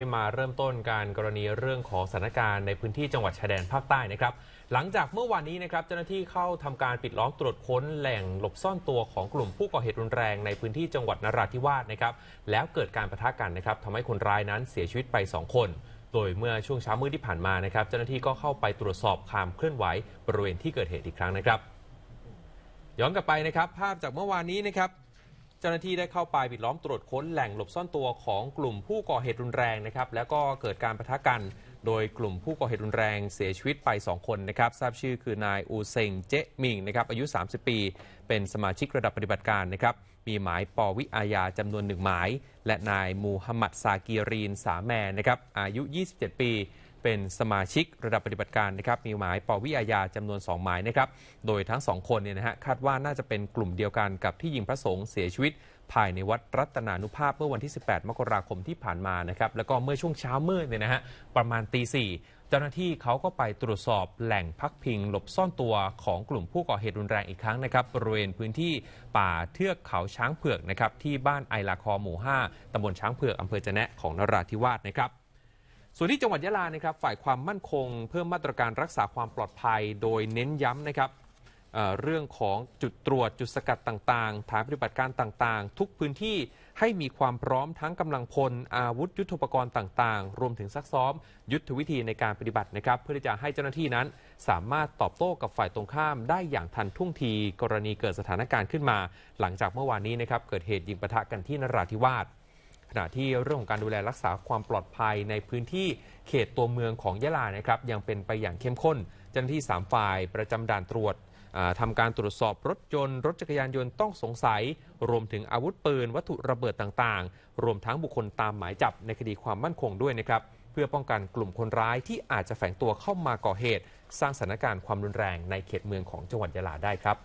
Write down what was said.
มาเริ่มต้นการกรณีเรื่องของสถานการณ์ในพื้นที่จังหวัดชายแดนภาคใต้นะครับ หลังจากเมื่อวานนี้นะครับเจ้าหน้าที่เข้าทำการปิดล้อมตรวจค้นแหล่งหลบซ่อนตัวของกลุ่มผู้ก่อเหตุรุนแรงในพื้นที่จังหวัดนราธิวาสนะครับ แล้วเกิดการประทะกันนะครับทำให้คนร้ายนั้นเสียชีวิตไป 2 คน โดยเมื่อช่วงเช้ามืดที่ผ่านมานะครับ เจ้าหน้าที่ก็เข้าไปตรวจสอบความเคลื่อนไหว บริเวณที่เกิดเหตุอีกครั้งนะครับ ย้อนกลับไปนะครับ ภาพจากเมื่อวานนี้นะครับเจ้าหน้าที่ได้เข้าไปปิดล้อมตรวจค้นแหล่งหลบซ่อนตัวของกลุ่มผู้ก่อเหตุรุนแรงนะครับแล้วก็เกิดการประทะกันโดยกลุ่มผู้ก่อเหตุรุนแรงเสียชีวิตไป 2 คนนะครับทราบชื่อคือนายอูเซงเจ๊มิงนะครับอายุ 30 ปีเป็นสมาชิกระดับปฏิบัติการนะครับมีหมายปวิอาญาจำนวนหนึ่งหมาย และนายมูฮัมหมัดซากีรีนสาแมนะครับอายุ 27 ปีเป็นสมาชิกระดับปฏิบัติการนะครับ มีหมายปวิอาญาจำนวน 2 หมายนะครับโดยทั้ง 2 คนเนี่ยนะฮะคาดว่าน่าจะเป็นกลุ่มเดียวกันกับที่ยิงพระสงฆ์เสียชีวิต ภายในวัดรัตนานุภาพ เมื่อวันที่ 18 มกราคมที่ผ่านมานะครับแล้วก็เมื่อช่วงเช้ามืดเนี่ยนะฮะประมาณตีสี่เจ้าหน้าที่เขาก็ไปตรวจสอบแหล่งพักพิงหลบซ่อนตัวของกลุ่มผู้ก่อเหตุรุนแรงอีกครั้งนะครับบริเวณพื้นที่ป่าเทือกเขาช้างเผือกนะครับที่บ้านไอลาคอหมู่ 5ตำบลช้างเผือกอำเภอจะแนะของนราธิวาสนะครับส่วนที่จังหวัดยะลานะครับฝ่ายความมั่นคง เพิ่มมาตรการรักษาความปลอดภัยโดยเน้นย้ำนะครับเเรื่องของจุดตรวจจุดสกัดต่างๆฐานปฏิบัติการต่างๆ ทุกพื้นที่ให้มีความพร้อมทั้งกำลังพล อาวุธยุทโธปกรณ์ต่างๆ รวมถึงซักซ้อม ยุทธวิธีในการปฏิบัตินะครับ เพื่อที่จะให้เจ้าหน้าที่นั้น สามารถตอบโต้กับฝ่ายตรงข้าม ได้อย่างทันท่วงทีกรณีเกิดสถานการณ์ขึ้นมา หลังจากเมื่อวานนี้นะครับเกิดเหตุยิงปะทะกันที่นราธิวาสขณะที่เรื่องของการดูแลรักษาความปลอดภัยในพื้นที่เขตตัวเมืองของยะลานะครับยังเป็นไปอย่างเข้มข้นเจ้าหน้าที่ 3ฝ่ายประจำด่านตรวจทำการตรวจสอบรถยนต์ รถจักรยานยนต์ต้องสงสัย รวมถึงอาวุธปืน วัตถุระเบิดต่างๆ รวมทั้งบุคคลตามหมายจับในคดีความมั่นคงด้วยนะครับเพื่อป้องกันกลุ่มคนร้ายที่อาจจะแฝงตัวเข้ามาก่อเหตุ สร้างสถานการณ์ความรุนแรงในเขตเมืองของจังหวัดยะลาได้ครับ